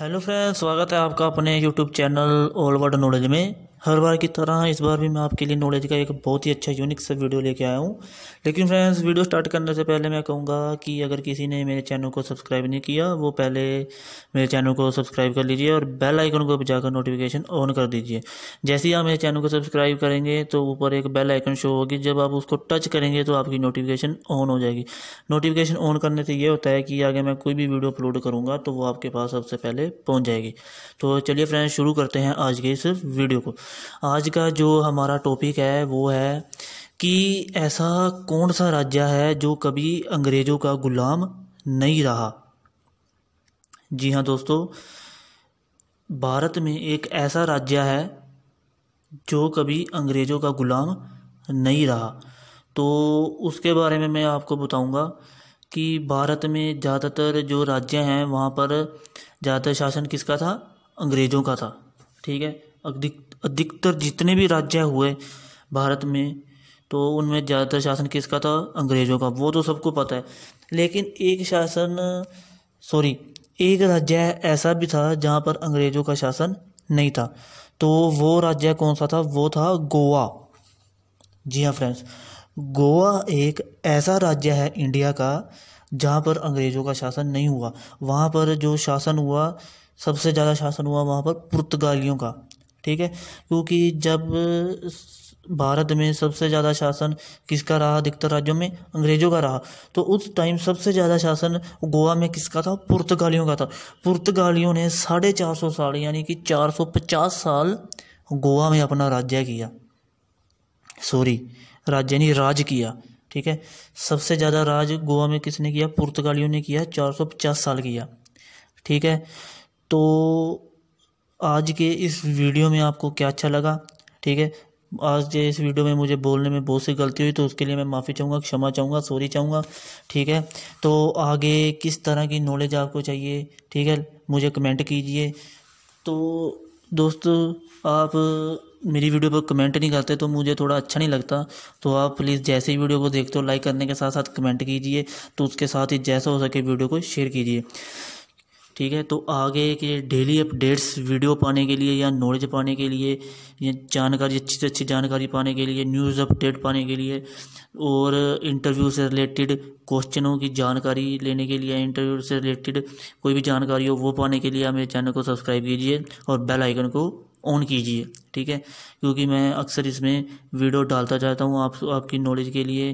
hello friends स्वागत है आपका अपने YouTube channel all world knowledge में हर बार की तरह इस बार भी मैं आपके लिए नॉलेज का एक बहुत ही अच्छा यूनिक सा वीडियो लेके आया हूँ लेकिन फ्रेंड्स वीडियो स्टार्ट करने से पहले मैं कहूँगा कि अगर किसी ने मेरे चैनल को सब्सक्राइब नहीं किया वो पहले मेरे चैनल को सब्सक्राइब कर लीजिए और बेल आइकन को बजाकर नोटिफिकेशन ऑन कर दीजिए जैसे ही आप मेरे चैनल को सब्सक्राइब करेंगे तो ऊपर एक बेल आइकन शो होगी जब आप उसको टच करेंगे तो आपकी नोटिफिकेशन ऑन हो जाएगी नोटिफिकेशन ऑन करने से ये होता है कि आगे मैं कोई भी वीडियो अपलोड करूँगा तो वो आपके पास सबसे पहले पहुँच जाएगी तो चलिए फ्रेंड्स शुरू करते हैं आज के इस वीडियो को आज का जो हमारा टॉपिक है वो है कि ऐसा कौन सा राज्य है जो कभी अंग्रेज़ों का ग़ुलाम नहीं रहा जी हाँ दोस्तों भारत में एक ऐसा राज्य है जो कभी अंग्रेज़ों का ग़ुलाम नहीं रहा तो उसके बारे में मैं आपको बताऊंगा कि भारत में ज़्यादातर जो राज्य हैं वहाँ पर ज़्यादातर शासन किसका था अंग्रेज़ों का था ठीक है अधिक अधिकतर जितने भी राज्य हुए भारत में तो उनमें ज़्यादातर शासन किसका था अंग्रेज़ों का वो तो सबको पता है लेकिन एक शासन सॉरी एक राज्य ऐसा भी था जहाँ पर अंग्रेज़ों का शासन नहीं था तो वो राज्य कौन सा था वो था गोवा जी हाँ फ्रेंड्स गोवा एक ऐसा राज्य है इंडिया का जहाँ पर अंग्रेज़ों का शासन नहीं हुआ वहाँ पर जो शासन हुआ सबसे ज़्यादा शासन हुआ वहाँ पर पुर्तगालियों का ठीक है क्योंकि जब भारत में सबसे ज़्यादा शासन किसका रहा अधिकतर राज्यों में अंग्रेज़ों का रहा तो उस टाइम सबसे ज़्यादा शासन गोवा में किसका था पुर्तगालियों का था पुर्तगालियों ने साढ़े चार सौ साल यानी कि चार सौ पचास साल गोवा में अपना राज्य किया सॉरी राज्य यानी राज किया ठीक है सबसे ज़्यादा राज गोवा में किसने किया पुर्तगालियों ने किया चार सौ पचास साल किया ठीक है तो आज के इस वीडियो में आपको क्या अच्छा लगा ठीक है आज के इस वीडियो में मुझे बोलने में बहुत सी गलती हुई तो उसके लिए मैं माफ़ी चाहूँगा क्षमा चाहूँगा सॉरी चाहूँगा ठीक है तो आगे किस तरह की नॉलेज आपको चाहिए ठीक है मुझे कमेंट कीजिए तो दोस्तों आप मेरी वीडियो पर कमेंट नहीं करते तो मुझे थोड़ा अच्छा नहीं लगता तो आप प्लीज़ जैसे ही वीडियो को देखते हो लाइक करने के साथ साथ कमेंट कीजिए तो उसके साथ ही जैसा हो सके वीडियो को शेयर कीजिए ठीक है तो आगे के डेली अपडेट्स वीडियो पाने के लिए या नॉलेज पाने के लिए या जानकारी अच्छी से अच्छी जानकारी पाने के लिए न्यूज़ अपडेट पाने के लिए और इंटरव्यू से रिलेटेड क्वेश्चनों की जानकारी लेने के लिए इंटरव्यू से रिलेटेड कोई भी जानकारी हो वो पाने के लिए आप मेरे चैनल को सब्सक्राइब कीजिए और बेल आइकन को ऑन कीजिए ठीक है क्योंकि मैं अक्सर इसमें वीडियो डालता जाता हूँ आप आपकी नॉलेज के लिए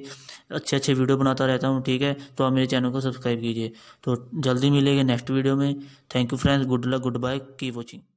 अच्छे अच्छे वीडियो बनाता रहता हूँ ठीक है तो आप मेरे चैनल को सब्सक्राइब कीजिए तो जल्दी मिलेंगे नेक्स्ट वीडियो में thank you friends good luck goodbye की वॉचिंग